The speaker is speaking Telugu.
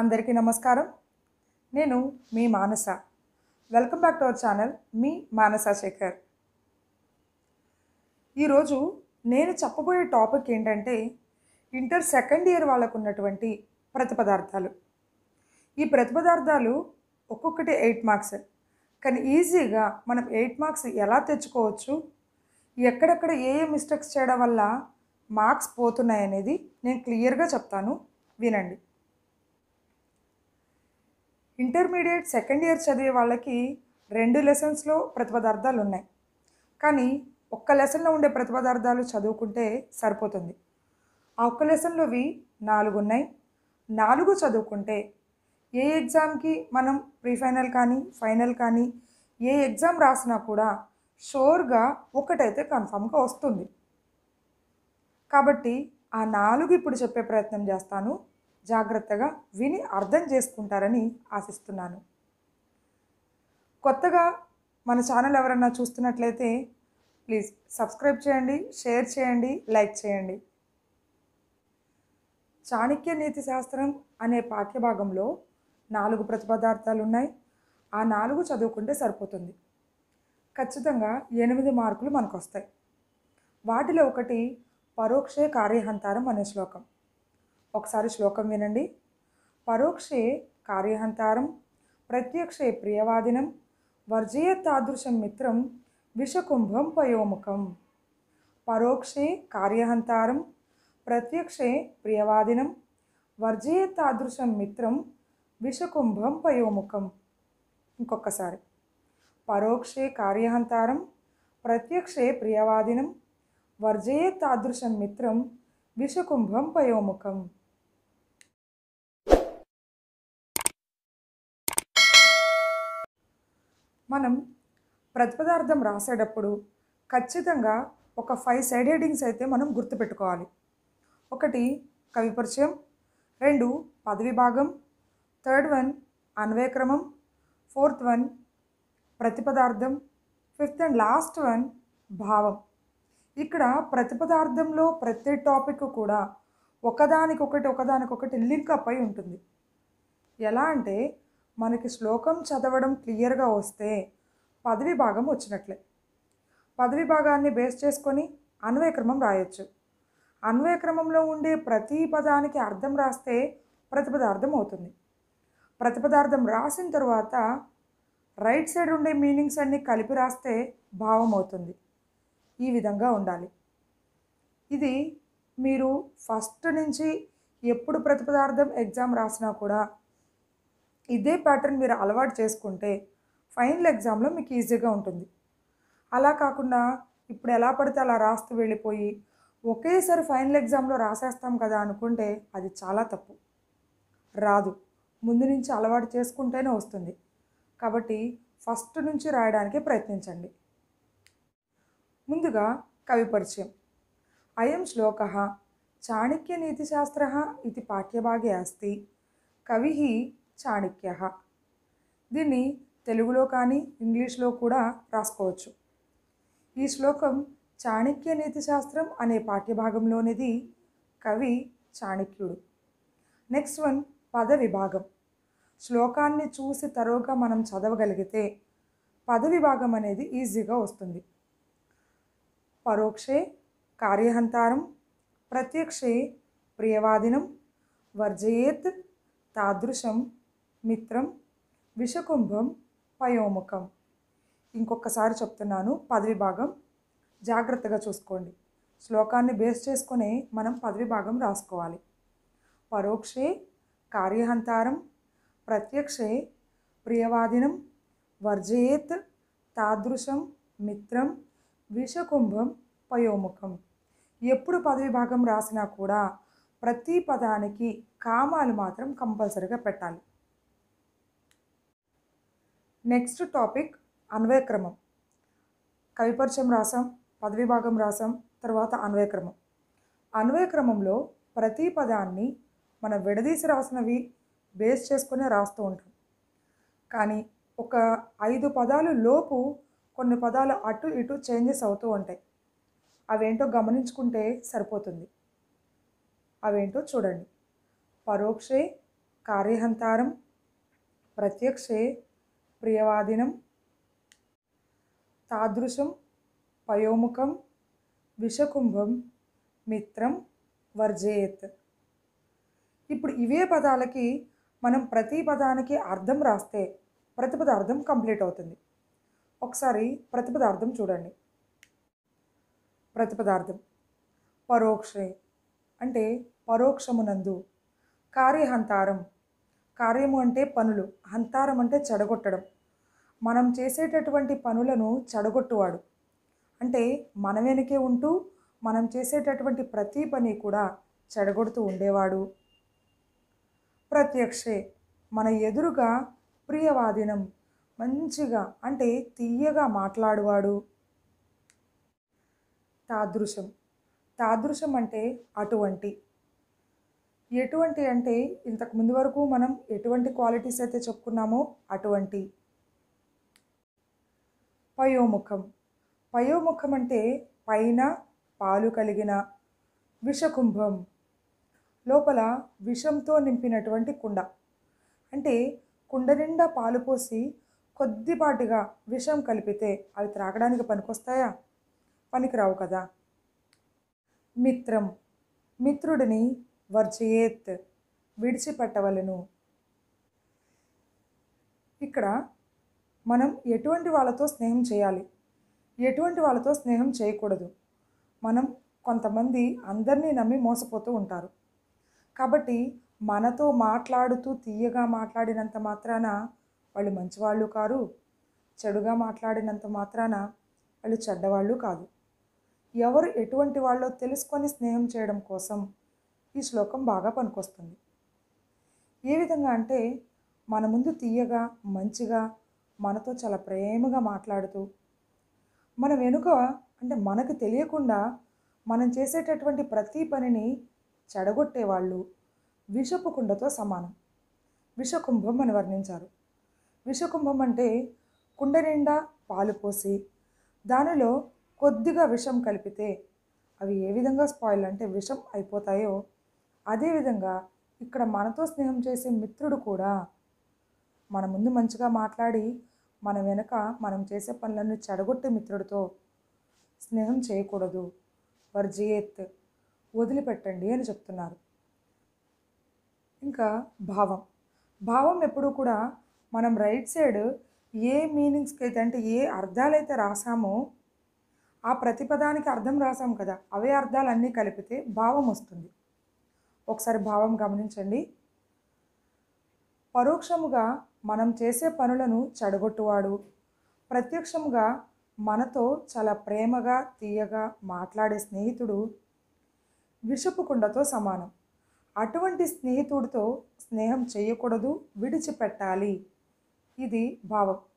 అందరికీ నమస్కారం నేను మీ Manasa welcome back to our channel మీ మానస శేఖర్ ఈరోజు నేను చెప్పబోయే టాపిక్ ఏంటంటే ఇంటర్ సెకండ్ ఇయర్ వాళ్ళకు ఉన్నటువంటి ప్రతిపదార్థాలు ఈ ప్రతిపదార్థాలు ఒక్కొక్కటి ఎయిట్ మార్క్స్ కానీ ఈజీగా మనం ఎయిట్ మార్క్స్ ఎలా తెచ్చుకోవచ్చు ఎక్కడెక్కడ ఏ ఏ మిస్టేక్స్ చేయడం వల్ల మార్క్స్ పోతున్నాయనేది నేను క్లియర్గా చెప్తాను వినండి ఇంటర్మీడియట్ సెకండ్ ఇయర్ చదివే వాళ్ళకి రెండు లెసన్స్లో ప్రతిపదార్థాలు ఉన్నాయి కానీ ఒక్క లెసన్లో ఉండే ప్రతిపదార్థాలు చదువుకుంటే సరిపోతుంది ఆ ఒక్క లెసన్లోవి నాలుగు ఉన్నాయి నాలుగు చదువుకుంటే ఏ ఎగ్జామ్కి మనం ప్రీ ఫైనల్ కానీ ఫైనల్ కానీ ఏ ఎగ్జామ్ రాసినా కూడా షోర్గా ఒకటైతే కన్ఫామ్గా వస్తుంది కాబట్టి ఆ నాలుగు ఇప్పుడు చెప్పే ప్రయత్నం చేస్తాను జాగ్రత్తగా విని అర్థం చేసుకుంటారని ఆశిస్తున్నాను కొత్తగా మన ఛానల్ ఎవరన్నా చూస్తున్నట్లయితే ప్లీజ్ సబ్స్క్రైబ్ చేయండి షేర్ చేయండి లైక్ చేయండి చాణక్య నీతి శాస్త్రం అనే పాఠ్యభాగంలో నాలుగు ప్రతిపదార్థాలు ఉన్నాయి ఆ నాలుగు చదువుకుంటే సరిపోతుంది ఖచ్చితంగా ఎనిమిది మార్కులు మనకు వస్తాయి వాటిలో ఒకటి పరోక్షే కార్యహంతారం అనే శ్లోకం ఒకసారి శ్లోకం వినండి పరోక్షే కార్యహంతారం ప్రత్యక్షే ప్రియవాదినం వర్జయ తాదృశం మిత్రం విషకుంభం పయోముఖం పరోక్షే కార్యహంతారం ప్రత్యక్షే ప్రియవాదినం వర్జయ తాదృశం మిత్రం విషకుంభం పయోముఖం ఇంకొకసారి పరోక్షే కార్యహంతారం ప్రత్యక్షే ప్రియవాదినం వర్జయ తాదృశం మిత్రం విషకుంభం పయోముఖం మనం ప్రతిపదార్థం రాసేటప్పుడు ఖచ్చితంగా ఒక ఫైవ్ సైడ్ హెడ్డింగ్స్ అయితే మనం గుర్తుపెట్టుకోవాలి ఒకటి కవిపరిచయం రెండు పదవి భాగం థర్డ్ వన్ అన్వయక్రమం ఫోర్త్ వన్ ప్రతిపదార్థం ఫిఫ్త్ అండ్ లాస్ట్ వన్ భావం ఇక్కడ ప్రతిపదార్థంలో ప్రతి టాపిక్ కూడా ఒకదానికొకటి ఒకదానికొకటి లింక్ అప్ అయి ఉంటుంది ఎలా అంటే మనకి శ్లోకం చదవడం క్లియర్గా వస్తే పదవి భాగం వచ్చినట్లే పదవి భాగాన్ని బేస్ చేసుకొని అన్వయక్రమం రాయొచ్చు అన్వయక్రమంలో ఉండే ప్రతి పదానికి అర్థం రాస్తే ప్రతిపదార్థం అవుతుంది ప్రతిపదార్థం రాసిన తర్వాత రైట్ సైడ్ ఉండే మీనింగ్స్ అన్నీ కలిపి రాస్తే భావం అవుతుంది ఈ విధంగా ఉండాలి ఇది మీరు ఫస్ట్ నుంచి ఎప్పుడు ప్రతిపదార్థం ఎగ్జామ్ రాసినా కూడా ఇదే ప్యాటర్న్ మీరు అలవాటు చేసుకుంటే ఫైనల్ ఎగ్జామ్లో మీకు ఈజీగా ఉంటుంది అలా కాకుండా ఇప్పుడు ఎలా పడితే అలా రాస్తూ వెళ్ళిపోయి ఒకేసారి ఫైనల్ ఎగ్జామ్లో రాసేస్తాం కదా అనుకుంటే అది చాలా తప్పు రాదు ముందు నుంచి అలవాటు చేసుకుంటేనే వస్తుంది కాబట్టి ఫస్ట్ నుంచి రాయడానికి ప్రయత్నించండి ముందుగా కవి పరిచయం అయం శ్లోక చాణక్య నీతిశాస్త్ర ఇది పాఠ్యభాగే అస్తి కవి చాణిక్య దీన్ని తెలుగులో కానీ ఇంగ్లీష్లో కూడా రాసుకోవచ్చు ఈ శ్లోకం నీతి శాస్త్రం అనే పాఠ్యభాగంలోనిది కవి చాణిక్యుడు నెక్స్ట్ వన్ పద విభాగం శ్లోకాన్ని చూసి తరువుగా మనం చదవగలిగితే పద విభాగం అనేది ఈజీగా వస్తుంది పరోక్షే కార్యహంతారం ప్రత్యక్షే ప్రియవాదినం వర్జయేత్ తాదృశం మిత్రం విషకుంభం పయోముఖం ఇంకొకసారి చెప్తున్నాను పదవి భాగం జాగ్రత్తగా చూసుకోండి శ్లోకాన్ని బేస్ చేసుకుని మనం పదవి భాగం రాసుకోవాలి పరోక్షే కార్యహంతారం ప్రత్యక్షే ప్రియవాదినం వర్జయేత్ తాదృశం మిత్రం విషకుంభం పయోముఖం ఎప్పుడు పదవి భాగం రాసినా కూడా ప్రతి పదానికి కామాలు మాత్రం కంపల్సరీగా పెట్టాలి నెక్స్ట్ టాపిక్ అన్వయక్రమం కవిపరిచయం రాసాం పదవిభాగం రాసాం తర్వాత అన్వయక్రమం అన్వయక్రమంలో ప్రతి పదాన్ని మనం విడదీసి రాసినవి బేస్ చేసుకునే రాస్తూ ఉంటాం కానీ ఒక ఐదు పదాలు లోపు కొన్ని పదాలు అటు ఇటు చేంజెస్ అవుతూ ఉంటాయి అవేంటో గమనించుకుంటే సరిపోతుంది అవేంటో చూడండి పరోక్షే కార్యహంతారం ప్రత్యక్షే ప్రియవాదినం తాదృశం పయోముఖం విషకుంభం మిత్రం వర్జేత్ ఇప్పుడు ఇవే పదాలకి మనం ప్రతి పదానికి అర్థం రాస్తే ప్రతిపదార్థం కంప్లీట్ అవుతుంది ఒకసారి ప్రతిపదార్థం చూడండి ప్రతిపదార్థం పరోక్షే అంటే పరోక్షమునందు కార్యహంతారం కార్యము అంటే పనులు హంతారం అంటే చెడగొట్టడం మనం చేసేటటువంటి పనులను చెడగొట్టువాడు అంటే మన వెనకే ఉంటూ మనం చేసేటటువంటి ప్రతి పని కూడా చెడగొడుతూ ఉండేవాడు ప్రత్యక్షే మన ఎదురుగా ప్రియవాదినం మంచిగా అంటే తీయగా మాట్లాడువాడు తాదృశం తాదృశం అంటే అటువంటి ఎటువంటి అంటే ఇంతకు ముందు వరకు మనం ఎటువంటి క్వాలిటీస్ అయితే చెప్పుకున్నామో అటువంటి పయోముఖం పయోముఖం అంటే పైన పాలు కలిగిన విషకుంభం లోపల విషంతో నింపినటువంటి కుండ అంటే కుండ నిండా పాలు పోసి కొద్దిపాటిగా విషం కలిపితే అవి త్రాగడానికి పనికొస్తాయా పనికిరావు కదా మిత్రం మిత్రుడిని వర్జయేత్ విడిచిపెట్టవలను ఇక్కడ మనం ఎటువంటి వాళ్ళతో స్నేహం చేయాలి ఎటువంటి వాళ్ళతో స్నేహం చేయకూడదు మనం కొంతమంది అందరినీ నమ్మి మోసపోతూ ఉంటారు కాబట్టి మనతో మాట్లాడుతూ తీయగా మాట్లాడినంత మాత్రాన వాళ్ళు మంచివాళ్ళు కారు చెడుగా మాట్లాడినంత మాత్రాన వాళ్ళు చెడ్డవాళ్ళు కాదు ఎవరు ఎటువంటి వాళ్ళో తెలుసుకొని స్నేహం చేయడం కోసం ఈ శ్లోకం బాగా పనికొస్తుంది ఏ విధంగా అంటే మన ముందు తీయగా మంచిగా మనతో చాలా ప్రేమగా మాట్లాడుతూ మన వెనుక అంటే మనకు తెలియకుండా మనం చేసేటటువంటి ప్రతి పనిని చెడగొట్టేవాళ్ళు విషపు కుండతో సమానం విషకుంభం అని వర్ణించారు విషకుంభం అంటే కుండ నిండా పాలు పోసి దానిలో కొద్దిగా విషం కలిపితే అవి ఏ విధంగా స్పాయిల్ అంటే విషం అయిపోతాయో అదేవిధంగా ఇక్కడ మనతో స్నేహం చేసే మిత్రుడు కూడా మన ముందు మంచిగా మాట్లాడి మన వెనుక మనం చేసే పనులను చెడగొట్టే మిత్రుడితో స్నేహం చేయకూడదు వర్జియేత్ వదిలిపెట్టండి అని చెప్తున్నారు ఇంకా భావం భావం ఎప్పుడూ కూడా మనం రైట్ సైడ్ ఏ మీనింగ్స్కి అయితే అంటే ఏ అర్థాలైతే రాసామో ఆ ప్రతిపదానికి అర్థం రాసాం కదా అవే అర్థాలన్నీ కలిపితే భావం వస్తుంది ఒకసారి భావం గమనించండి పరోక్షముగా మనం చేసే పనులను చెడగొట్టువాడు ప్రత్యక్షంగా మనతో చాలా ప్రేమగా తీయగా మాట్లాడే స్నేహితుడు విషపు కుండతో సమానం అటువంటి స్నేహితుడితో స్నేహం చేయకూడదు విడిచిపెట్టాలి ఇది భావం